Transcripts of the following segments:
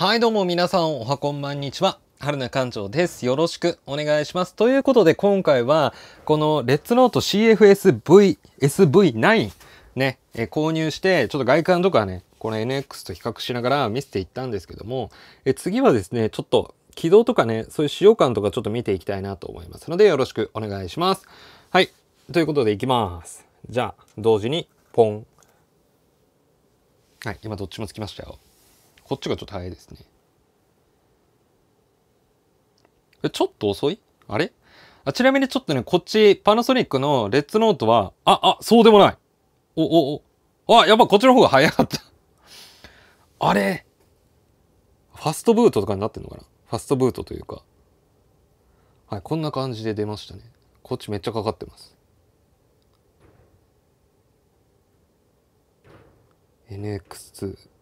はいどうも皆さんおはこんばんにちは。春な館長です。よろしくお願いします。ということで今回はこのレッツノート CFSVSV9 ね、え購入してちょっと外観とかね、この NX と比較しながら見せていったんですけども、え次はですね、ちょっと軌道とかね、そういう使用感とかちょっと見ていきたいなと思いますのでよろしくお願いします。はい。ということでいきます。じゃあ同時にポン。はい、今どっちもつきましたよ。こっちがちょっと早いですね。え、ちょっと遅いあれあちなみにちょっとね、こっち、パナソニックのレッツノートは、あ、あ、そうでもない。お、お、お。あ、やっぱこっちの方が早かった あれファストブートとかになってんのかなファストブートというか。はい、こんな感じで出ましたね。こっちめっちゃかかってます。NX2。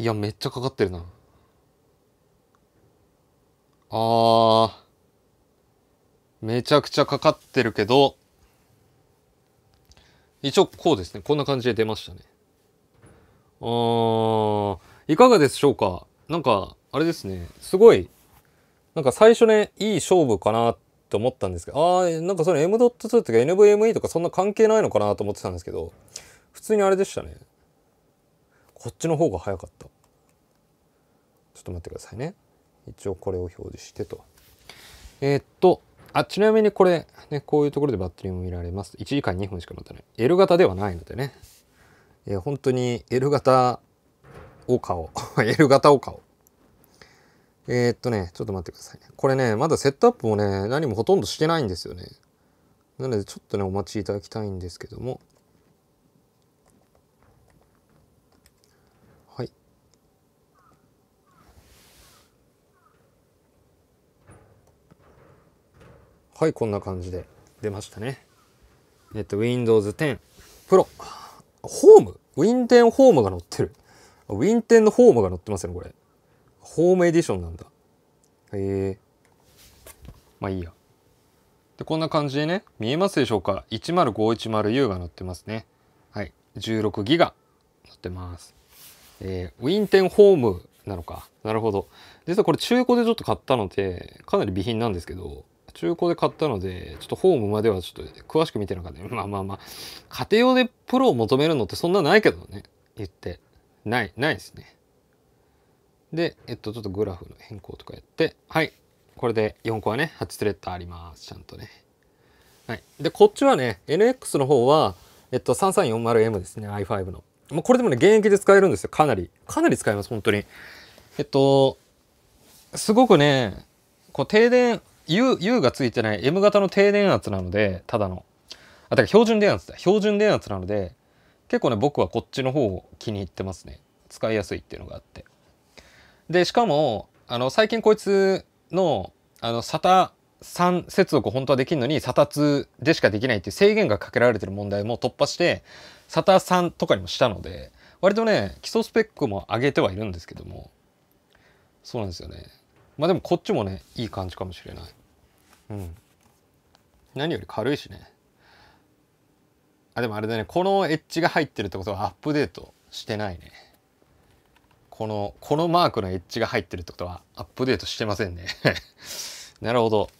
いや、めっちゃかかってるな。あー。めちゃくちゃかかってるけど、一応こうですね。こんな感じで出ましたね。あー。いかがでしょうかなんか、あれですね。すごい、なんか最初ね、いい勝負かなって思ったんですけど、あー、なんかその M.2 とか NVMe とかそんな関係ないのかなと思ってたんですけど、普通にあれでしたね。こっちの方が早かったちょっと待ってくださいね一応これを表示してとえー、っとあちなみにこれ、ね、こういうところでバッテリーも見られます1時間2分しかったない L 型ではないのでね、えー、本当に L 型を買おう L 型を買おうえー、っとねちょっと待ってくださいねこれねまだセットアップもね何もほとんどしてないんですよねなのでちょっとねお待ちいただきたいんですけどもはいこんな感じで出ましたねえっと Windows 10 Pro ホーム Win10 ホームが載ってる Win10 のホームが載ってますよねこれホームエディションなんだへえまあいいやでこんな感じでね見えますでしょうか 10510U が載ってますねはい16ギガ載ってますえー、ウィンテンホームなのか。なるほど。実はこれ中古でちょっと買ったので、かなり備品なんですけど、中古で買ったので、ちょっとホームまではちょっと詳しく見てなかった まあまあまあ、家庭用でプロを求めるのってそんなないけどね、言って。ない、ないですね。で、えっと、ちょっとグラフの変更とかやって、はい。これで4個はね、8スレッドあります。ちゃんとね。はい。で、こっちはね、NX の方は、えっと、3340M ですね、i5 の。もうこれでもね、現役で使えるんですよ、かなり。かなり使えます、本当に。えっと、すごくね、こう停電 U, U がついてない M 型の低電圧なので、ただの。あ、だから標準電圧だ。標準電圧なので、結構ね、僕はこっちの方を気に入ってますね。使いやすいっていうのがあって。で、しかも、あの、最近こいつの、あの、SATA 3接続本当はできるのに SATA2 でしかできないっていう制限がかけられてる問題も突破して SATA3 とかにもしたので割とね基礎スペックも上げてはいるんですけどもそうなんですよねまあでもこっちもねいい感じかもしれないうん何より軽いしねあでもあれだねこのエッジが入ってるってことはアップデートしてないねこのこのマークのエッジが入ってるってことはアップデートしてませんね なるほど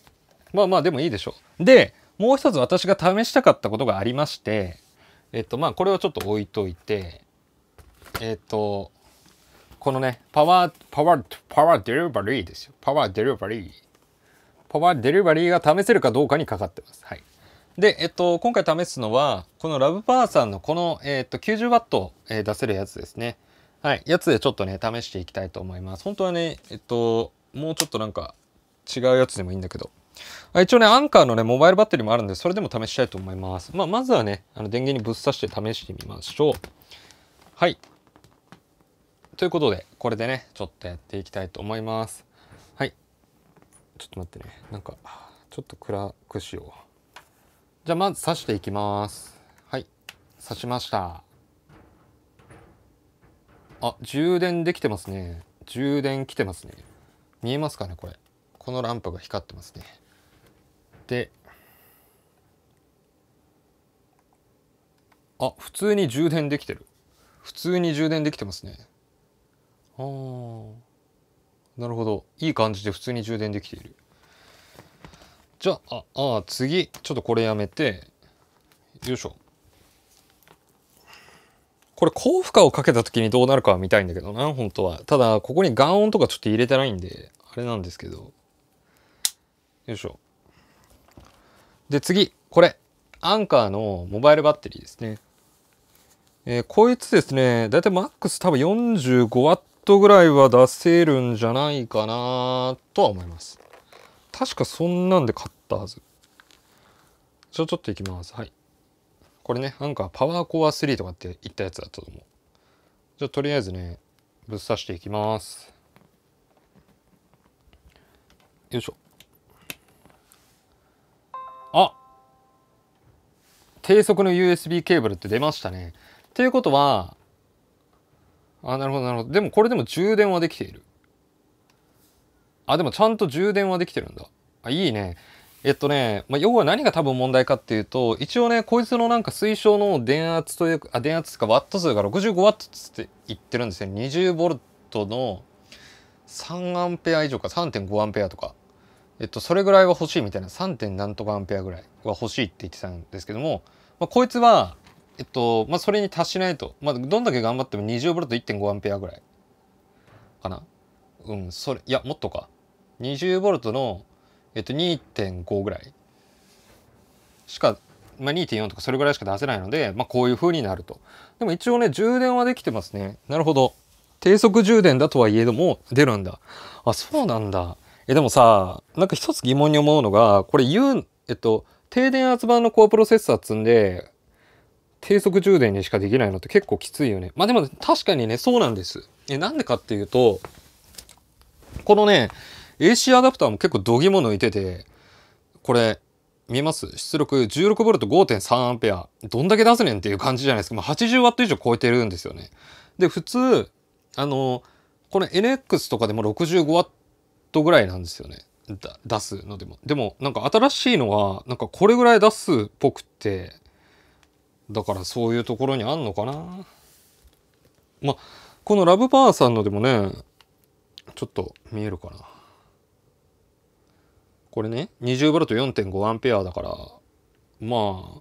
まあまあでもいいでしょうでもう一つ私が試したかったことがありましてえっとまあこれをちょっと置いといてえっとこのねパワーパワーパワーデリバリーですよパワーデリバリーパワーデリバリーが試せるかどうかにかかってます。はい。で、えっと、今回試すのは、このラブパーさんのこの、えっと、90W、え出せるやつですね。はい。やつでちょっとね、試していきたいと思います。本当はね、えっと、もうちょっとなんか違うやつでもいいんだけど。一応ね、アンカーのね、モバイルバッテリーもあるんで、それでも試したいと思います。まあ、まずはね、あの電源にぶっ刺して試してみましょう。はい。ということで、これでね、ちょっとやっていきたいと思います。ちょっと待ってねなんかちょっと暗くしようじゃあまず刺していきますはい刺しましたあ充電できてますね充電きてますね見えますかねこれこのランプが光ってますねであ普通に充電できてる普通に充電できてますねああなるほどいい感じで普通に充電できているじゃあああ次ちょっとこれやめてよいしょこれ高負荷をかけた時にどうなるかは見たいんだけどな本当はただここにガ音とかちょっと入れてないんであれなんですけどよいしょで次これアンカーのモバイルバッテリーですねえー、こいつですね、だいたいマックス多分 45W トぐらいは出せるんじゃないかなとは思います。確かそんなんで買ったはず。じゃあちょっといきます。はい。これね、なんかパワーコア3とかって言ったやつだったと思う。じゃあとりあえずね、ぶっ刺していきます。よいしょ。あ低速の USB ケーブルって出ましたね。ということは、あ、なるほど、なるほど。でもこれでも充電はできている。あ、でもちゃんと充電はできてるんだ。あ、いいね。えっとね、まあ、要は何が多分問題かっていうと、一応ね、こいつのなんか推奨の電圧というか、あ、電圧かワット数が 65W ト。って言ってるんですよ。20V の 3A 以上か 3.5A とか。えっと、それぐらいは欲しいみたいな、3. 何とかアンペアぐらいは欲しいって言ってたんですけども、まあ、こいつは、えっと、まあ、それに達しないと。まあ、どんだけ頑張っても 20V1.5A ぐらい。かな。うん、それ、いや、もっとか。20V の、えっと、2.5ぐらい。しか、まあ、2.4とかそれぐらいしか出せないので、まあ、こういう風になると。でも一応ね、充電はできてますね。なるほど。低速充電だとはいえども出るんだ。あ、そうなんだ。え、でもさ、なんか一つ疑問に思うのが、これ言う、えっと、低電圧版のコアプロセッサー積んで、低速充電にしかできないのって結構きついよね。まあでも確かにね、そうなんです。え、なんでかっていうと、このね、AC アダプターも結構度肝抜いてて、これ、見えます出力 16V5.3A。どんだけ出すねんっていう感じじゃないですか。まあ 80W 以上超えてるんですよね。で、普通、あの、この NX とかでも 65W ぐらいなんですよね。出すのでも。でも、なんか新しいのは、なんかこれぐらい出すっぽくって、だからそういうところにあんのかなまあこのラブパワーさんのでもねちょっと見えるかなこれね 20V と 4.5A だからまあ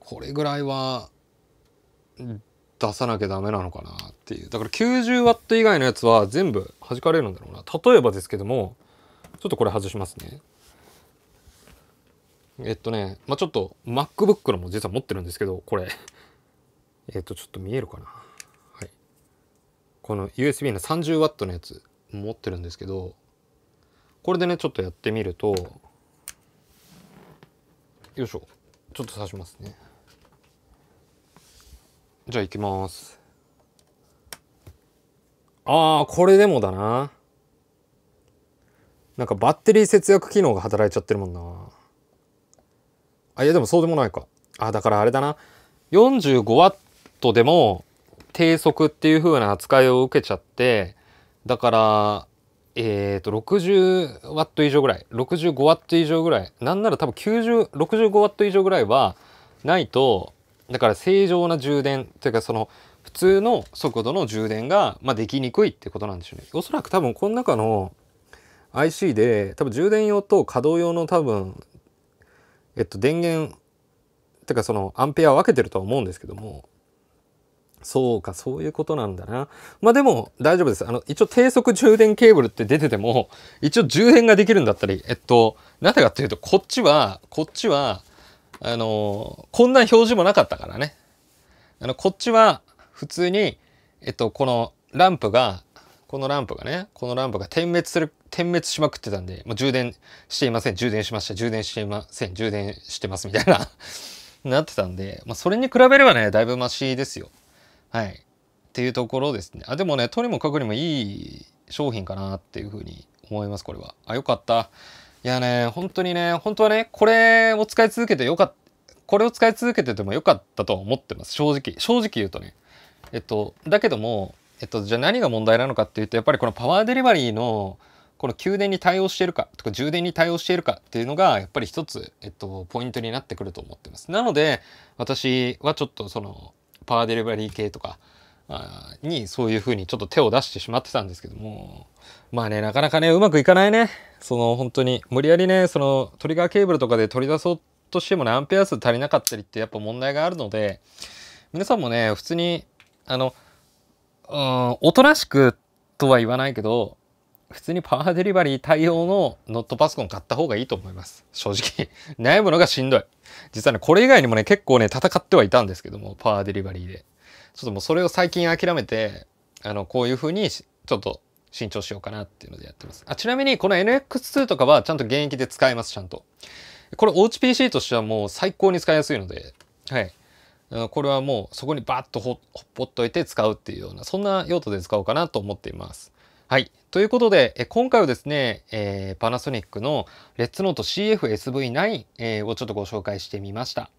これぐらいは出さなきゃダメなのかなっていうだから 90W 以外のやつは全部弾かれるんだろうな例えばですけどもちょっとこれ外しますねえっとね、まあ、ちょっと MacBook のも実は持ってるんですけど、これ。えっと、ちょっと見えるかな。はい。この USB の 30W のやつ持ってるんですけど、これでね、ちょっとやってみると、よいしょ。ちょっと刺しますね。じゃあ行きます。ああ、これでもだな。なんかバッテリー節約機能が働いちゃってるもんな。あ、いやでもそうでもないか。あ、だからあれだな。45W でも低速っていう風な扱いを受けちゃって、だから、えっ、ー、と、60W 以上ぐらい、65W 以上ぐらい、なんなら多分90、65W 以上ぐらいはないと、だから正常な充電というかその普通の速度の充電が、まあ、できにくいってことなんでしょうね。おそらく多分この中の IC で多分充電用と稼働用の多分えっと、電源てかそのアンペアを分けてるとは思うんですけどもそうかそういうことなんだなまあでも大丈夫ですあの一応低速充電ケーブルって出てても一応充電ができるんだったりえっとなぜかっていうとこっちはこっちはあのこんな表示もなかったからねあのこっちは普通にえっとこのランプがこのランプがね、このランプが点滅する、点滅しまくってたんで、もう充電していません、充電しました、充電していません、充電してますみたいな なってたんで、まあ、それに比べればね、だいぶマシですよ。はい。っていうところですね。あ、でもね、とにもかくにもいい商品かなっていうふうに思います、これは。あ、よかった。いやね、本当にね、本当はね、これを使い続けてよかった、これを使い続けててもよかったと思ってます、正直。正直言うとね。えっと、だけども、えっと、じゃあ何が問題なのかっていうとやっぱりこのパワーデリバリーのこの給電に対応しているかとか充電に対応しているかっていうのがやっぱり一つ、えっと、ポイントになってくると思ってます。なので私はちょっとそのパワーデリバリー系とかにそういうふうにちょっと手を出してしまってたんですけどもまあねなかなかねうまくいかないねその本当に無理やりねそのトリガーケーブルとかで取り出そうとしても何ペア数足りなかったりってやっぱ問題があるので皆さんもね普通にあのうん、おとなしくとは言わないけど、普通にパワーデリバリー対応のノットパソコン買った方がいいと思います。正直。悩むのがしんどい。実はね、これ以外にもね、結構ね、戦ってはいたんですけども、パワーデリバリーで。ちょっともうそれを最近諦めて、あの、こういう風に、ちょっと慎重しようかなっていうのでやってます。あ、ちなみにこの NX2 とかはちゃんと現役で使えます、ちゃんと。これおうち PC としてはもう最高に使いやすいので、はい。これはもうそこにバッとほほっといて使うっていうようなそんな用途で使おうかなと思っています。はい。ということで、え今回はですね、えー、パナソニックのレッツノート CFSV9、えー、をちょっとご紹介してみました。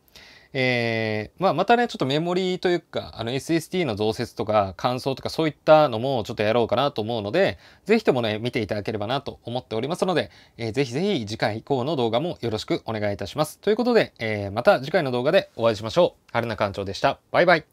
えー、まあ、またね、ちょっとメモリーというか、あの SSD の増設とか感想とかそういったのもちょっとやろうかなと思うので、ぜひともね、見ていただければなと思っておりますので、えー、ぜひぜひ次回以降の動画もよろしくお願いいたします。ということで、えー、また次回の動画でお会いしましょう。春菜館長でした。バイバイ。